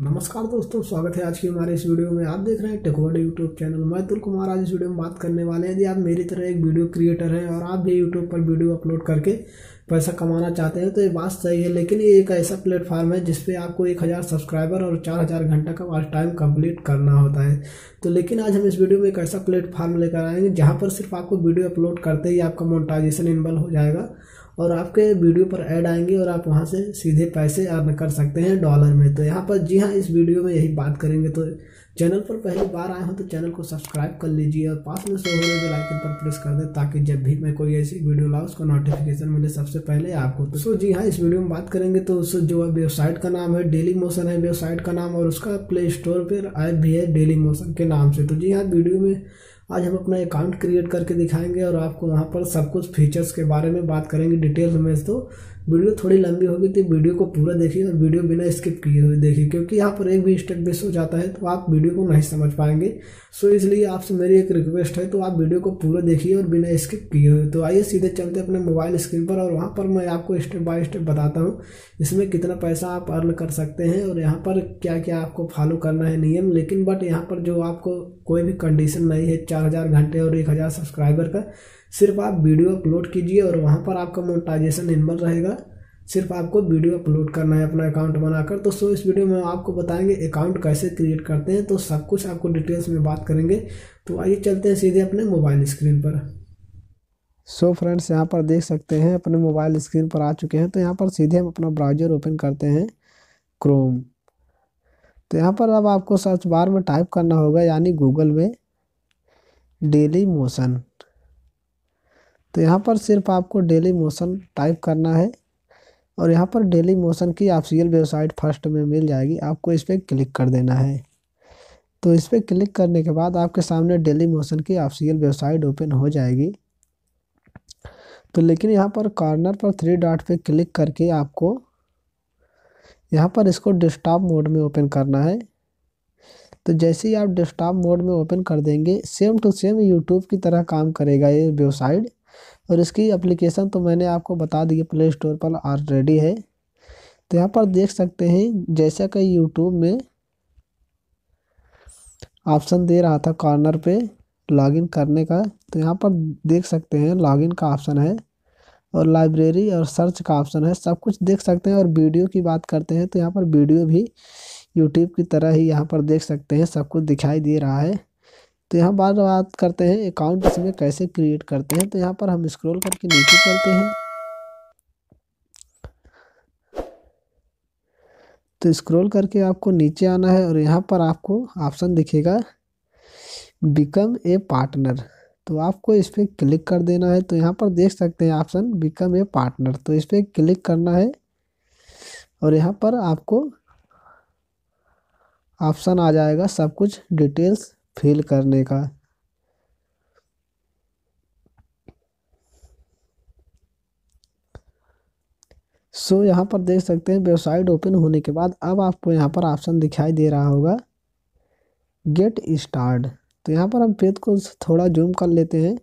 नमस्कार दोस्तों स्वागत है आज की हमारे इस वीडियो में आप देख रहे हैं टेकवर्ड यूट्यूब चैनल मैं अतुल कुमार आज इस वीडियो में बात करने वाले हैं यदि आप मेरी तरह एक वीडियो क्रिएटर हैं और आप भी यूट्यूब पर वीडियो अपलोड करके पैसा कमाना चाहते हैं तो ये बात सही है लेकिन ये एक ऐसा प्लेटफॉर्म है जिसपे आपको एक हज़ार सब्सक्राइबर और चार हज़ार घंटा का वाच टाइम कंप्लीट करना होता है तो लेकिन आज हम इस वीडियो में एक ऐसा प्लेटफॉर्म लेकर आएंगे जहाँ पर सिर्फ आपको वीडियो अपलोड करते ही आपका मोनिटाइजेशन इनबल हो जाएगा और आपके वीडियो पर ऐड आएंगे और आप वहाँ से सीधे पैसे अर्न कर सकते हैं डॉलर में तो यहाँ पर जी हाँ इस वीडियो में यही बात करेंगे तो चैनल पर पहली बार आए हों तो चैनल को सब्सक्राइब कर लीजिए और पास में शो हो रहे तो लाइकन पर प्रेस कर दें ताकि जब भी मैं कोई ऐसी वीडियो लाऊँ उसका नोटिफिकेशन मिले सबसे पहले आपको तो सो जी हाँ इस वीडियो में बात करेंगे तो उस जो वेबसाइट का नाम है डेली मोशन है वेबसाइट का नाम और उसका प्ले स्टोर पर ऐप भी है डेली मोशन के नाम से तो जी हाँ वीडियो में आज हम अपना अकाउंट क्रिएट करके दिखाएंगे और आपको वहाँ पर सब कुछ फीचर्स के बारे में बात करेंगे डिटेल्स में तो वीडियो थोड़ी लंबी होगी तो वीडियो को पूरा देखिए और वीडियो बिना स्किप किए हुए देखिए क्योंकि यहाँ पर एक भी स्टेप मिस हो जाता है तो आप वीडियो को नहीं समझ पाएंगे सो इसलिए आपसे मेरी एक रिक्वेस्ट है तो आप वीडियो को पूरा देखिए और बिना स्किप किए हुए तो आइए सीधे चलते अपने मोबाइल स्क्रीन पर और वहाँ पर मैं आपको स्टेप बाय स्टेप बताता हूँ इसमें कितना पैसा आप अर्न कर सकते हैं और यहाँ पर क्या क्या आपको फॉलो करना है नियम लेकिन बट यहाँ पर जो आपको कोई भी कंडीशन नहीं है चार हज़ार घंटे और एक हज़ार सब्सक्राइबर का सिर्फ आप वीडियो अपलोड कीजिए और वहाँ पर आपका मोनेटाइजेशन इनबल रहेगा सिर्फ आपको वीडियो अपलोड करना है अपना अकाउंट बनाकर तो सो इस वीडियो में आपको बताएंगे अकाउंट कैसे क्रिएट करते हैं तो सब कुछ आपको डिटेल्स में बात करेंगे तो आइए चलते हैं सीधे अपने मोबाइल स्क्रीन पर सो फ्रेंड्स यहाँ पर देख सकते हैं अपने मोबाइल स्क्रीन पर आ चुके हैं तो यहाँ पर सीधे हम अपना ब्राउजर ओपन करते हैं क्रोम तो यहाँ पर अब आपको सर्च बार में टाइप करना होगा यानी गूगल में डेली मोशन तो यहाँ पर सिर्फ आपको डेली मोशन टाइप करना है और यहाँ पर डेली मोशन की ऑफिशियल वेबसाइट फर्स्ट में मिल जाएगी आपको इस पर क्लिक कर देना है तो इस पर क्लिक करने के बाद आपके सामने डेली मोशन की ऑफिशियल वेबसाइट ओपन हो जाएगी तो लेकिन यहाँ पर कॉर्नर पर थ्री डॉट पे क्लिक करके आपको यहाँ पर इसको डेस्कटॉप मोड में ओपन करना है तो जैसे ही आप डेस्कटॉप मोड में ओपन कर देंगे सेम टू सेम यूट्यूब की तरह काम करेगा ये वेबसाइट और इसकी एप्लीकेशन तो मैंने आपको बता दी प्ले स्टोर पर ऑलरेडी है तो यहाँ पर देख सकते हैं जैसा कि यूट्यूब में ऑप्शन दे रहा था कॉर्नर पे लॉगिन करने का तो यहाँ पर देख सकते हैं लॉगिन का ऑप्शन है और लाइब्रेरी और सर्च का ऑप्शन है सब कुछ देख सकते हैं और वीडियो की बात करते हैं तो यहाँ पर वीडियो भी यूट्यूब की तरह ही यहाँ पर देख सकते हैं सब कुछ दिखाई दे रहा है तो यहाँ बार बात करते हैं अकाउंट इसमें कैसे क्रिएट करते हैं तो यहाँ पर हम स्क्रॉल करके नीचे करते हैं तो स्क्रॉल करके आपको नीचे आना है और यहाँ पर आपको ऑप्शन दिखेगा बिकम ए पार्टनर तो आपको इस पर क्लिक कर देना है तो यहाँ पर देख सकते हैं ऑप्शन बिकम ए पार्टनर तो इस पर क्लिक करना है और यहाँ पर आपको ऑप्शन आ जाएगा सब कुछ डिटेल्स फील करने का सो so, यहाँ पर देख सकते हैं वेबसाइट ओपन होने के बाद अब आपको यहाँ पर ऑप्शन दिखाई दे रहा होगा गेट स्टार्ट तो यहाँ पर हम पेज को थोड़ा जूम कर लेते हैं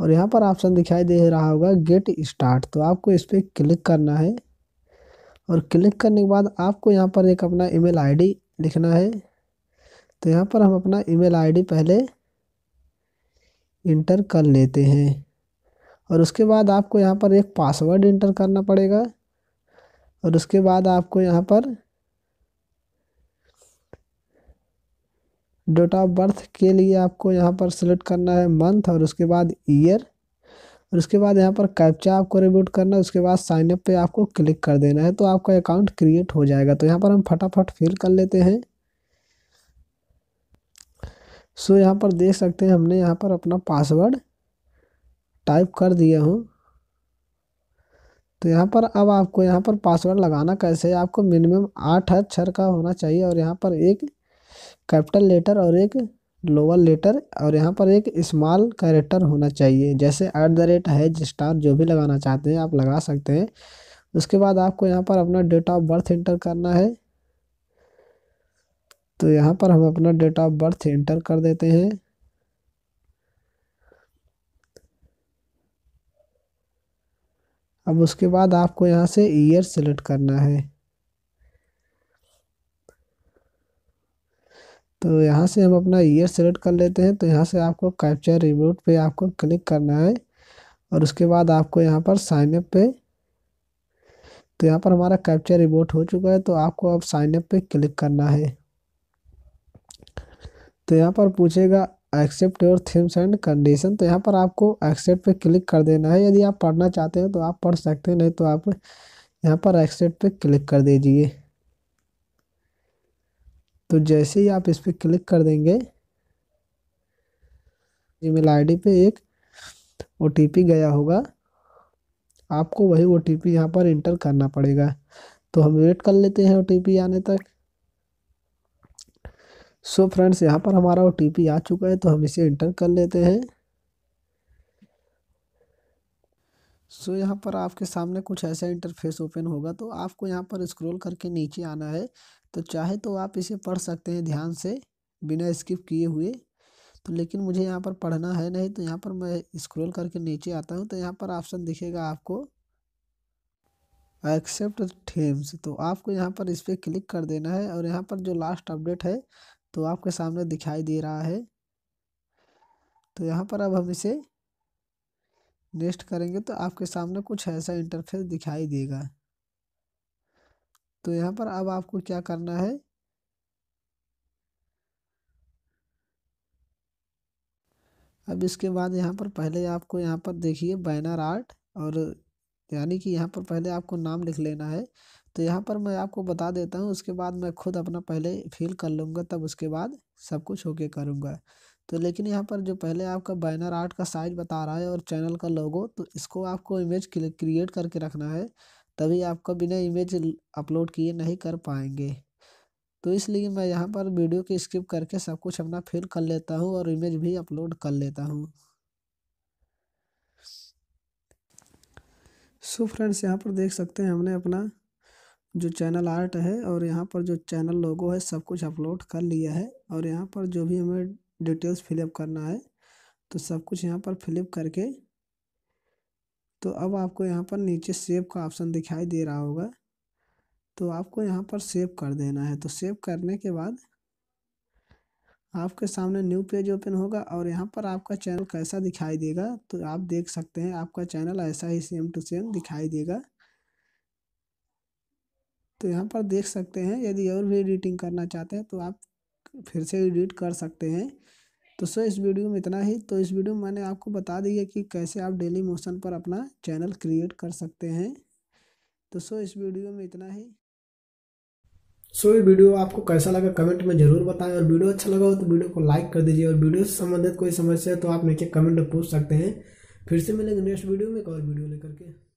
और यहाँ पर ऑप्शन दिखाई दे रहा होगा गेट स्टार्ट तो आपको इस पर क्लिक करना है और क्लिक करने के बाद आपको यहाँ पर एक अपना ईमेल आईडी लिखना है तो यहाँ पर हम अपना ईमेल आईडी पहले इंटर कर लेते हैं और उसके बाद आपको यहाँ पर एक पासवर्ड इंटर करना पड़ेगा और उसके बाद आपको यहाँ पर डेट ऑफ बर्थ के लिए आपको यहाँ पर सिलेक्ट करना है मंथ और उसके बाद ईयर और उसके बाद यहाँ पर कैप्चा आपको रिबूट करना है उसके बाद साइनअप पे आपको क्लिक कर देना है तो आपका अकाउंट क्रिएट हो जाएगा तो यहाँ पर हम फटाफट फिल कर लेते हैं सो यहाँ पर देख सकते हैं हमने यहाँ पर अपना पासवर्ड टाइप कर दिया हूँ तो यहाँ पर अब आपको यहाँ पर पासवर्ड लगाना कैसे है आपको मिनिमम आठ अक्षर का होना चाहिए और यहाँ पर एक कैपिटल लेटर और एक लोअर लेटर और यहाँ पर एक स्मॉल कैरेक्टर होना चाहिए जैसे एट द रेट है स्टार जो भी लगाना चाहते हैं आप लगा सकते हैं उसके बाद आपको यहाँ पर अपना डेट ऑफ बर्थ इंटर करना है तो यहाँ पर हम अपना डेट ऑफ बर्थ इंटर कर देते हैं अब उसके बाद आपको यहाँ से ईयर सेलेक्ट करना है तो यहाँ से हम अपना ईयर सेलेक्ट कर लेते हैं तो यहाँ से आपको कैप्चर रिमोट पे आपको क्लिक करना है और उसके बाद आपको यहाँ पर अप पे तो यहाँ पर हमारा कैप्चर रिमोट हो चुका है तो आपको अब साइन अप पे क्लिक करना है तो यहाँ पर पूछेगा accept your terms and condition तो यहाँ पर आपको एक्सेप्ट पे क्लिक कर देना है यदि आप पढ़ना चाहते हैं तो आप पढ़ सकते हैं नहीं तो आप यहाँ पर एक्सेप्ट पे क्लिक कर दीजिए तो जैसे ही आप इस पर क्लिक कर देंगे ईमेल आईडी पे एक ओ गया होगा आपको वही ओ टी पी यहाँ पर इंटर करना पड़ेगा तो हम वेट कर लेते हैं ओ आने तक सो फ्रेंड्स यहाँ पर हमारा ओ आ चुका है तो हम इसे इंटर कर लेते हैं सो so, यहाँ पर आपके सामने कुछ ऐसा इंटरफेस ओपन होगा तो आपको यहाँ पर स्क्रॉल करके नीचे आना है तो चाहे तो आप इसे पढ़ सकते हैं ध्यान से बिना स्किप किए हुए तो लेकिन मुझे यहाँ पर पढ़ना है नहीं तो यहाँ पर मैं स्क्रॉल करके नीचे आता हूँ तो यहाँ पर ऑप्शन दिखेगा आपको एक्सेप्ट थीम्स तो आपको यहाँ पर इस पर क्लिक कर देना है और यहाँ पर जो लास्ट अपडेट है तो आपके सामने दिखाई दे रहा है तो यहाँ पर अब हम इसे नेक्स्ट करेंगे तो आपके सामने कुछ ऐसा इंटरफेस दिखाई देगा तो यहाँ पर अब आपको क्या करना है अब इसके बाद यहाँ पर पहले आपको यहाँ पर देखिए बैनर आर्ट और यानी कि यहाँ पर पहले आपको नाम लिख लेना है तो यहाँ पर मैं आपको बता देता हूँ उसके बाद मैं खुद अपना पहले फील कर लूँगा तब उसके बाद सब कुछ होके करूँगा तो लेकिन यहाँ पर जो पहले आपका बैनर आर्ट का साइज बता रहा है और चैनल का लोगो तो इसको आपको इमेज क्रिएट करके रखना है तभी आपका बिना इमेज अपलोड किए नहीं कर पाएंगे तो इसलिए मैं यहाँ पर वीडियो की स्किप करके सब कुछ अपना फिल कर लेता हूँ और इमेज भी अपलोड कर लेता हूँ सो फ्रेंड्स यहाँ पर देख सकते हैं हमने अपना जो चैनल आर्ट है और यहाँ पर जो चैनल लोगो है सब कुछ अपलोड कर लिया है और यहाँ पर जो भी हमें डिटेल्स फिलअप करना है तो सब कुछ यहाँ पर फिलअप करके तो अब आपको यहाँ पर नीचे सेव का ऑप्शन दिखाई दे रहा होगा तो आपको यहाँ पर सेव कर देना है तो सेव करने के बाद आपके सामने न्यू पेज ओपन होगा और यहाँ पर आपका चैनल कैसा दिखाई देगा तो आप देख सकते हैं आपका चैनल ऐसा ही सेम टू सेम दिखाई देगा तो यहाँ पर देख सकते हैं यदि और भी एडिटिंग करना चाहते हैं तो आप फिर से एडिट कर सकते हैं तो सो इस वीडियो में इतना ही तो इस वीडियो में मैंने आपको बता दिया कि कैसे आप डेली मोशन पर अपना चैनल क्रिएट कर सकते हैं तो सो इस वीडियो में इतना ही सो ये वीडियो आपको कैसा लगा कमेंट में जरूर बताएं और वीडियो अच्छा लगा हो तो वीडियो को लाइक कर दीजिए और वीडियो से संबंधित कोई समस्या है तो आप नीचे कमेंट में पूछ सकते हैं फिर से मिलेंगे नेक्स्ट वीडियो में एक और वीडियो लेकर के